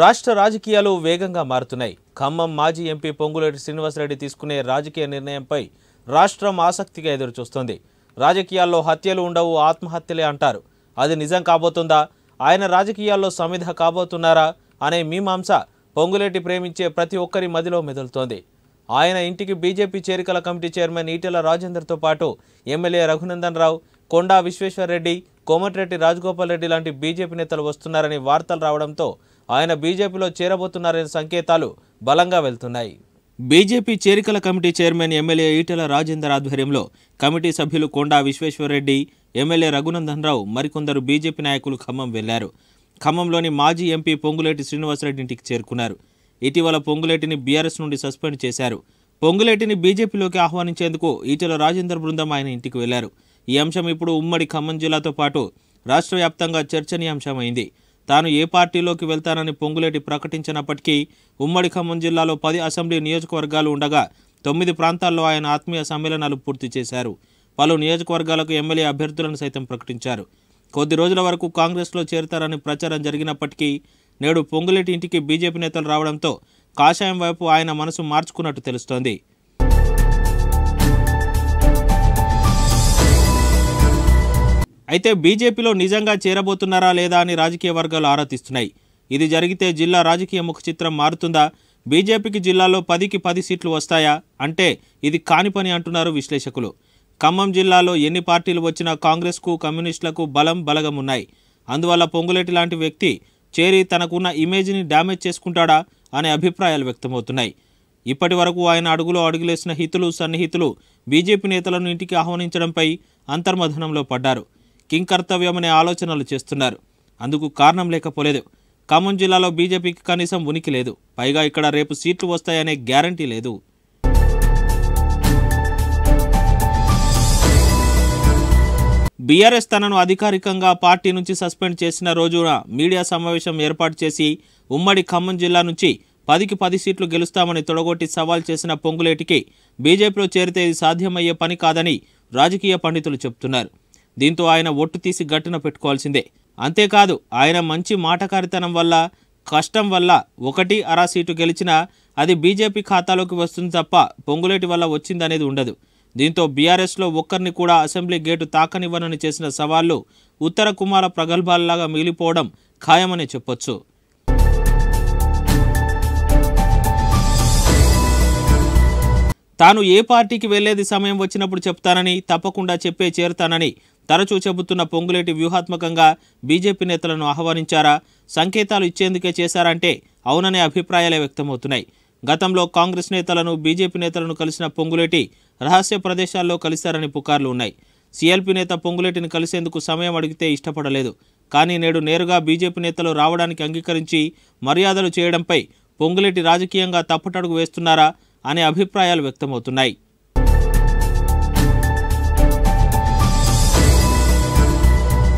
రాష్ట్ర రాజకీయాలు వేగంగా మారుతున్నాయి ఖమ్మం మాజీ ఎంపీ పొంగులేటి శ్రీనివాసరెడ్డి తీసుకునే రాజకీయ నిర్ణయంపై రాష్ట్రం ఆసక్తిగా ఎదురుచూస్తోంది రాజకీయాల్లో హత్యలు ఉండవు ఆత్మహత్యలే అంటారు అది నిజం కాబోతుందా ఆయన రాజకీయాల్లో సమిధ కాబోతున్నారా అనే మీమాంస పొంగులేటి ప్రేమించే ప్రతి ఒక్కరి మదిలో మెదులుతోంది ఆయన ఇంటికి బీజేపీ చేరికల కమిటీ చైర్మన్ ఈటెల రాజేందర్తో పాటు ఎమ్మెల్యే రఘునందన్ రావు కొండా విశ్వేశ్వర్రెడ్డి కోమటిరెడ్డి రాజగోపాల్ రెడ్డి లాంటి బీజేపీ నేతలు వస్తున్నారని వార్తలు రావడంతో ఆయన బీజేపీలో చేరబోతున్నారనే సంకేతాలు బలంగా వెళ్తున్నాయి బీజేపీ చేరికల committee chairman MLA Etela Rajender ఆధ్వర్యంలో కమిటీ సభ్యులు కొండా విశ్వేశ్వరరెడ్డి ఎమ్మెల్యే రఘునందన్ రావు మరికొందరు బీజేపీ నాయకులు ఖమ్మం వెళ్లారు ఖమ్మంలోని మాజీ ఎంపీ పొంగులేటి శ్రీనివాసరెడ్డి ఇంటికి చేరుకున్నారు ఇటీవల పొంగులేటిని బీఆర్ఎస్ నుండి సస్పెండ్ చేశారు పొంగులేటిని బీజేపీలోకి ఆహ్వానించేందుకు ఈటెల రాజేందర్ బృందం ఆయన ఇంటికి వెళ్లారు ఈ అంశం ఇప్పుడు ఉమ్మడి ఖమ్మం జిల్లాతో పాటు రాష్ట్ర వ్యాప్తంగా చర్చనీయాంశమైంది తాను ఏ పార్టీలోకి వెళ్తానని పొంగులేటి ప్రకటించినప్పటికీ ఉమ్మడి ఖమ్మం జిల్లాలో పది అసెంబ్లీ నియోజకవర్గాలు ఉండగా తొమ్మిది ప్రాంతాల్లో ఆయన ఆత్మీయ సమ్మేళనాలు పూర్తి చేశారు పలు నియోజకవర్గాలకు ఎమ్మెల్యే అభ్యర్థులను సైతం ప్రకటించారు కొద్ది రోజుల వరకు కాంగ్రెస్లో చేరతారని ప్రచారం జరిగినప్పటికీ నేడు పొంగులేటి ఇంటికి బీజేపీ నేతలు రావడంతో కాషాయం వైపు ఆయన మనసు మార్చుకున్నట్టు తెలుస్తోంది అయితే బీజేపీలో నిజంగా చేరబోతున్నారా లేదా అని రాజకీయ వర్గాలు ఆరాధిస్తున్నాయి ఇది జరిగితే జిల్లా రాజకీయ ముఖ చిత్రం మారుతుందా బీజేపీకి జిల్లాలో పదికి పది సీట్లు వస్తాయా అంటే ఇది కాని పని అంటున్నారు విశ్లేషకులు ఖమ్మం జిల్లాలో ఎన్ని పార్టీలు వచ్చినా కాంగ్రెస్కు కమ్యూనిస్టులకు బలం బలగం ఉన్నాయి అందువల్ల పొంగులేటి లాంటి వ్యక్తి చేరి తనకున్న ఇమేజ్ని డ్యామేజ్ చేసుకుంటాడా అనే అభిప్రాయాలు వ్యక్తమవుతున్నాయి ఇప్పటి వరకు ఆయన అడుగులో అడుగులేసిన హితులు సన్నిహితులు బీజేపీ నేతలను ఇంటికి ఆహ్వానించడంపై అంతర్మథనంలో పడ్డారు కింగ్ కర్తవ్యమనే ఆలోచనలు చేస్తున్నారు అందుకు కారణం లేకపోలేదు ఖమ్మం జిల్లాలో బీజేపీకి కనీసం ఉనికి లేదు పైగా ఇక్కడ రేపు సీట్లు వస్తాయనే గ్యారంటీ లేదు బీఆర్ఎస్ తనను అధికారికంగా పార్టీ నుంచి సస్పెండ్ చేసిన రోజున మీడియా సమావేశం ఏర్పాటు చేసి ఉమ్మడి ఖమ్మం జిల్లా నుంచి పదికి పది సీట్లు గెలుస్తామని తొడగొట్టి సవాల్ చేసిన పొంగులేటికి బీజేపీలో చేరితే ఇది సాధ్యమయ్యే పని కాదని రాజకీయ పండితులు చెబుతున్నారు దీంతో ఆయన ఒట్టు తీసి గట్టున పెట్టుకోవాల్సిందే అంతేకాదు ఆయన మంచి మాటకారితనం వల్ల కష్టం వల్ల ఒకటి అరా సీటు గెలిచినా అది బీజేపీ ఖాతాలోకి వస్తుంది తప్ప పొంగులేటి వల్ల వచ్చిందనేది ఉండదు దీంతో బీఆర్ఎస్లో ఒక్కరిని కూడా అసెంబ్లీ గేటు తాకనివ్వనని చేసిన సవాళ్లు ఉత్తర కుమార ప్రగల్భాలలాగా మిగిలిపోవడం ఖాయమనే చెప్పొచ్చు తాను ఏ పార్టీకి వెళ్లేది సమయం వచ్చినప్పుడు చెప్తానని తప్పకుండా చెప్పే చేరుతానని తరచూ చెబుతున్న పొంగులేటి వ్యూహాత్మకంగా బీజేపీ నేతలను ఆహ్వానించారా సంకేతాలు ఇచ్చేందుకే చేశారంటే అవుననే అభిప్రాయాలే వ్యక్తమవుతున్నాయి గతంలో కాంగ్రెస్ నేతలను బీజేపీ నేతలను కలిసిన పొంగులేటి రహస్య ప్రదేశాల్లో కలిశారని పుకార్లు ఉన్నాయి సిఎల్పీ నేత పొంగులేటిని కలిసేందుకు సమయం అడిగితే ఇష్టపడలేదు కానీ నేడు నేరుగా బీజేపీ నేతలు రావడానికి అంగీకరించి మర్యాదలు చేయడంపై పొంగులేటి రాజకీయంగా తప్పటడుగు వేస్తున్నారా అనే అభిప్రాయాలు వ్యక్తమవుతున్నాయి